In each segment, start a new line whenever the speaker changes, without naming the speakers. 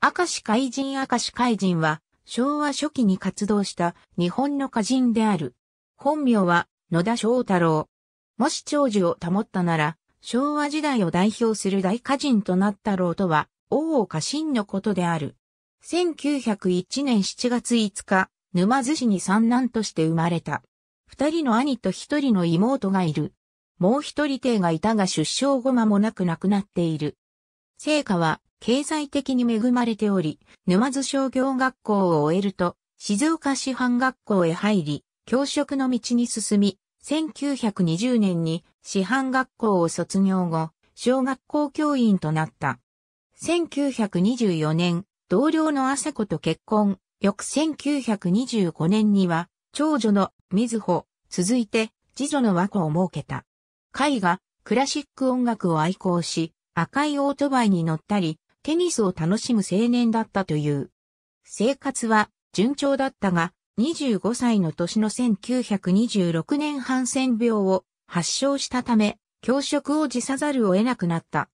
明石海人明石海人は昭和初期に活動した日本の歌人である。本名は野田翔太郎。もし長寿を保ったなら昭和時代を代表する大歌人となったろうとは大岡真のことである。1901年7月5日、沼津市に三男として生まれた。二人の兄と一人の妹がいる。もう一人弟がいたが出生後間もなく亡くなっている。聖火は経済的に恵まれており、沼津商業学校を終えると、静岡師範学校へ入り、教職の道に進み、1920年に師範学校を卒業後、小学校教員となった。1924年、同僚の朝子と結婚、翌1925年には、長女の水穂、続いて、次女の和子を設けた。絵画、クラシック音楽を愛好し、赤いオートバイに乗ったり、テニスを楽しむ青年だったという。生活は順調だったが、25歳の年の1926年ハンセン病を発症したため、教職を辞さざるを得なくなった。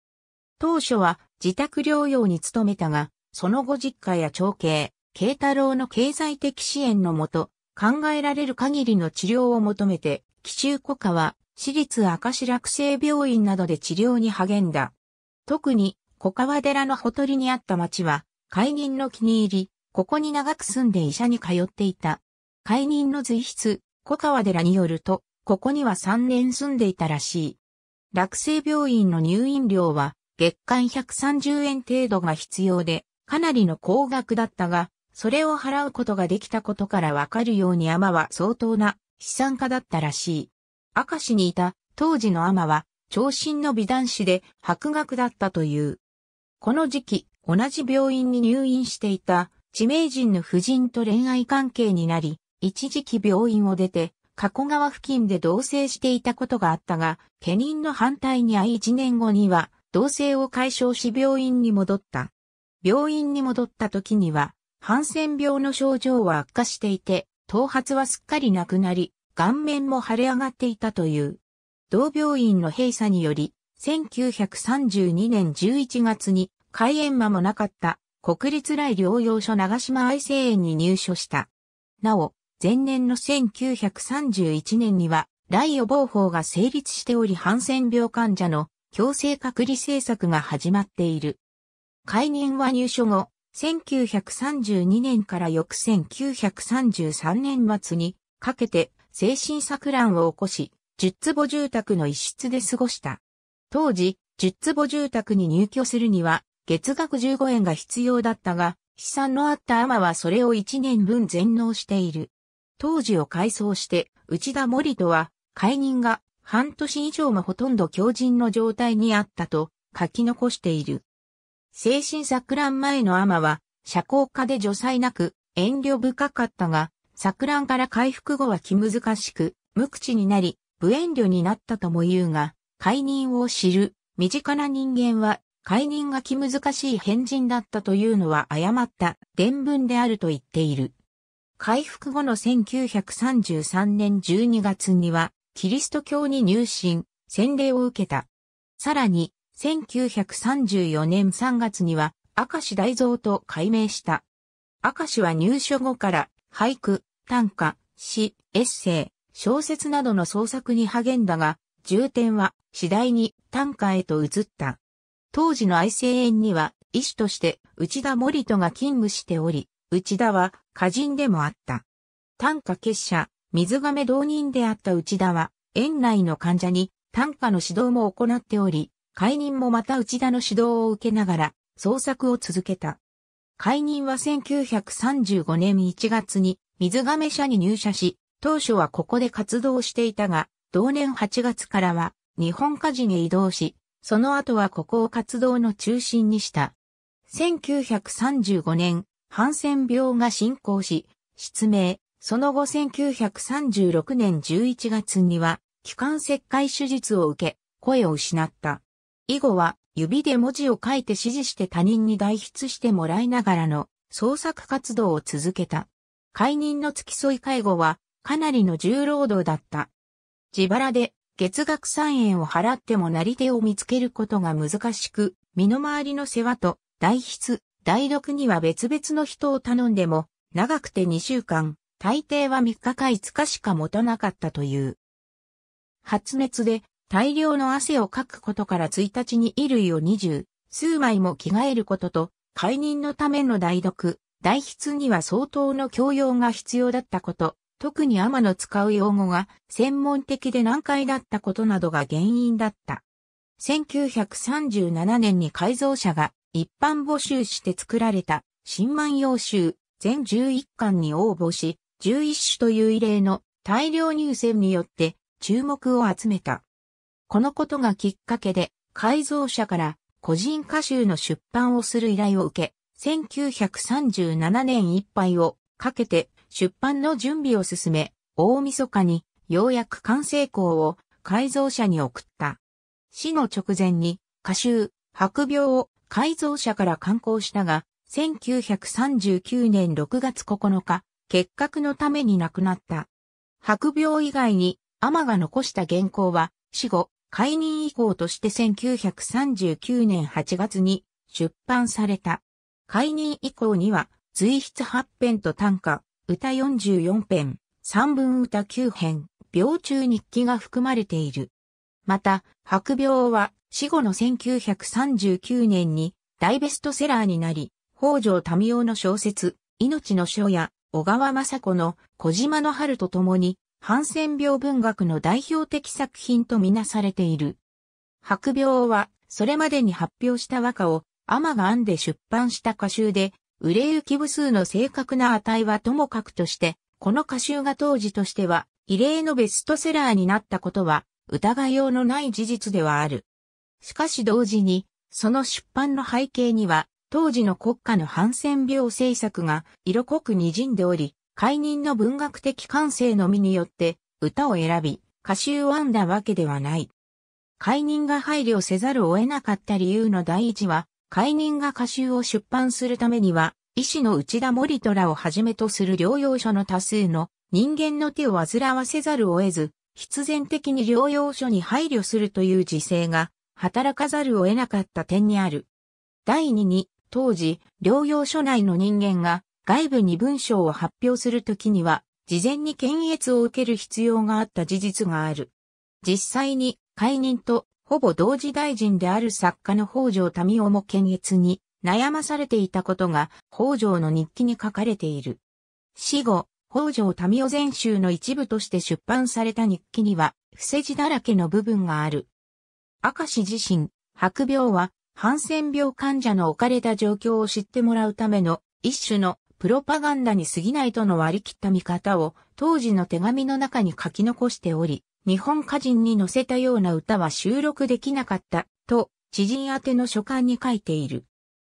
当初は自宅療養に努めたが、その後実家や長兄、慶太郎の経済的支援のもと、考えられる限りの治療を求めて、奇中古家は、私立赤白楽生病院などで治療に励んだ。特に、小川寺のほとりにあった町は、海人の気に入り、ここに長く住んで医者に通っていた。海人の随筆、小川寺によると、ここには3年住んでいたらしい。落成病院の入院料は、月間130円程度が必要で、かなりの高額だったが、それを払うことができたことからわかるように天は相当な資産家だったらしい。赤市にいた当時の天は、長身の美男子で博学だったという。この時期、同じ病院に入院していた知名人の夫人と恋愛関係になり、一時期病院を出て、加古川付近で同棲していたことがあったが、家人の反対に遭い一年後には、同棲を解消し病院に戻った。病院に戻った時には、ハンセン病の症状は悪化していて、頭髪はすっかりなくなり、顔面も腫れ上がっていたという。同病院の閉鎖により、1932年11月に開園間もなかった国立来療養所長島愛生園に入所した。なお、前年の1931年には、来予防法が成立しておりハンセン病患者の強制隔離政策が始まっている。解任は入所後、1932年から翌1933年末にかけて精神錯乱を起こし、10坪住宅の一室で過ごした。当時、十坪住宅に入居するには、月額15円が必要だったが、資産のあったアマはそれを1年分全納している。当時を改装して、内田森人は、解任が半年以上もほとんど強靭の状態にあったと書き残している。精神錯乱前のアマは、社交家で除災なく、遠慮深かったが、錯乱から回復後は気難しく、無口になり、無遠慮になったとも言うが、解任を知る、身近な人間は解任が気難しい変人だったというのは誤った伝聞であると言っている。回復後の1933年12月には、キリスト教に入信、洗礼を受けた。さらに、1934年3月には、明石大蔵と改名した。明石は入所後から、俳句、短歌、詩、エッセイ、小説などの創作に励んだが、重点は次第に短歌へと移った。当時の愛生園には医師として内田森人が勤務しており、内田は歌人でもあった。短歌結社、水亀同人であった内田は、園内の患者に短歌の指導も行っており、解任もまた内田の指導を受けながら創作を続けた。解任は1935年1月に水亀社に入社し、当初はここで活動していたが、同年8月からは日本家事に移動し、その後はここを活動の中心にした。1935年、ハンセン病が進行し、失明、その後1936年11月には、気管切開手術を受け、声を失った。以後は、指で文字を書いて指示して他人に代筆してもらいながらの創作活動を続けた。解任の付き添い介護は、かなりの重労働だった。自腹で月額3円を払ってもなり手を見つけることが難しく、身の回りの世話と、代筆、代読には別々の人を頼んでも、長くて2週間、大抵は3日か5日しか持たなかったという。発熱で大量の汗をかくことから1日に衣類を20、数枚も着替えることと、解任のための代読、代筆には相当の教養が必要だったこと、特に天の使う用語が専門的で難解だったことなどが原因だった。1937年に改造者が一般募集して作られた新万葉集全11巻に応募し、11種という異例の大量入選によって注目を集めた。このことがきっかけで改造者から個人歌集の出版をする依頼を受け、1937年いっぱいをかけて出版の準備を進め、大晦日にようやく完成校を改造者に送った。死の直前に歌集、白病を改造者から刊行したが、1939年6月9日、結核のために亡くなった。白病以外に、天が残した原稿は、死後、解任以降として1939年8月に出版された。解任以降には、随筆8編と短歌、歌44編、三文歌9編、病中日記が含まれている。また、白病は死後の1939年に大ベストセラーになり、北条民夫の小説、命の書や小川雅子の小島の春と共に、ハンセン病文学の代表的作品とみなされている。白病は、それまでに発表した和歌を、天が編んで出版した歌集で、売れ行き部数の正確な値はともかくとして、この歌集が当時としては異例のベストセラーになったことは疑いようのない事実ではある。しかし同時に、その出版の背景には、当時の国家のハンセン病政策が色濃く滲んでおり、解任の文学的感性のみによって歌を選び、歌集を編んだわけではない。解任が配慮せざるを得なかった理由の第一は、解任が歌集を出版するためには、医師の内田森虎をはじめとする療養所の多数の人間の手を煩わせざるを得ず、必然的に療養所に配慮するという自制が働かざるを得なかった点にある。第2に、当時、療養所内の人間が外部に文章を発表するときには、事前に検閲を受ける必要があった事実がある。実際に解任とほぼ同時大臣である作家の北条民夫も検閲に悩まされていたことが北条の日記に書かれている。死後、北条民夫全集の一部として出版された日記には、伏せ字だらけの部分がある。明石自身、白病は、ハンセン病患者の置かれた状況を知ってもらうための一種のプロパガンダに過ぎないとの割り切った見方を当時の手紙の中に書き残しており、日本歌人に載せたような歌は収録できなかった、と、知人宛ての書簡に書いている。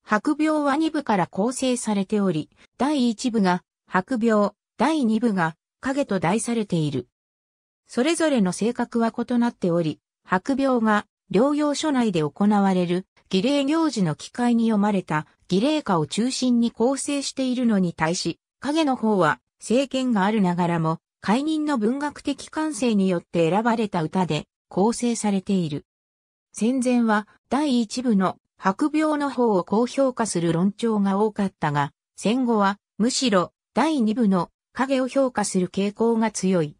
白病は2部から構成されており、第1部が白病、第2部が影と題されている。それぞれの性格は異なっており、白病が療養所内で行われる儀礼行事の機会に読まれた儀礼歌を中心に構成しているのに対し、影の方は政権があるながらも解任の文学的感性によって選ばれた歌で構成されている。戦前は第一部の白病の方を高評価する論調が多かったが、戦後はむしろ第二部の影を評価する傾向が強い。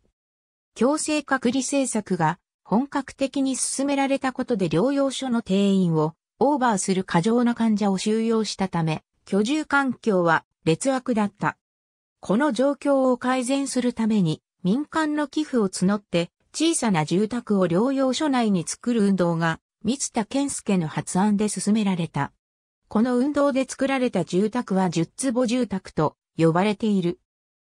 強制隔離政策が本格的に進められたことで療養所の定員をオーバーする過剰な患者を収容したため、居住環境は劣悪だった。この状況を改善するために民間の寄付を募って小さな住宅を療養所内に作る運動が三田健介の発案で進められた。この運動で作られた住宅は十坪住宅と呼ばれている。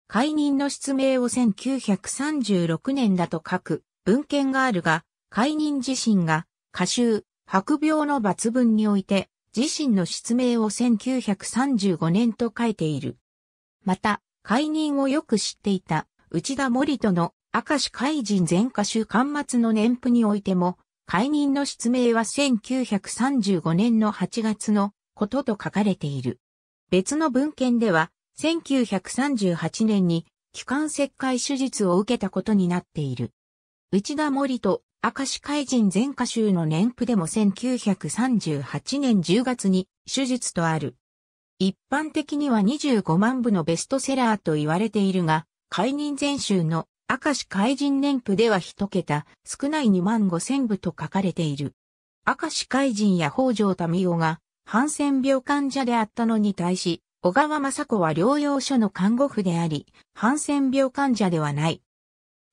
解任の失明を1936年だと書く文献があるが、解任自身が歌集、白病の抜文において自身の失明を1935年と書いている。また、解任をよく知っていた内田森との明石海人全歌集刊末の年譜においても、解任の失明は1935年の8月のことと書かれている。別の文献では、1938年に気管切開手術を受けたことになっている。内田森と明石海人全歌集の年譜でも1938年10月に手術とある。一般的には25万部のベストセラーと言われているが、解任全集の明石怪人年譜では一桁、少ない2万5千部と書かれている。明石怪人や北条民夫が、ハンセン病患者であったのに対し、小川雅子は療養所の看護婦であり、ハンセン病患者ではない。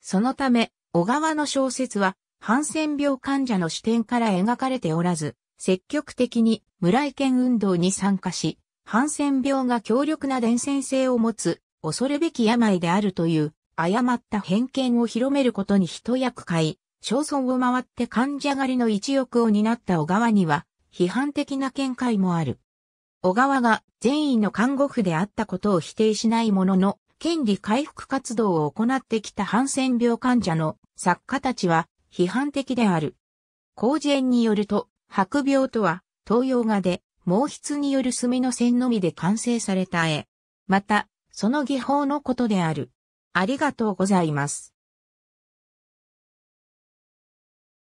そのため、小川の小説は、ハンセン病患者の視点から描かれておらず、積極的に村井県運動に参加し、ハンセン病が強力な伝染性を持つ、恐るべき病であるという、誤った偏見を広めることに一役買い、小村を回って患者狩りの一翼を担った小川には、批判的な見解もある。小川が善意の看護婦であったことを否定しないものの、権利回復活動を行ってきたハンセン病患者の作家たちは批判的である。広辞苑によると、白病とは、東洋画で毛筆による墨の線のみで完成された絵。また、その技法のことである。ありがとうございます。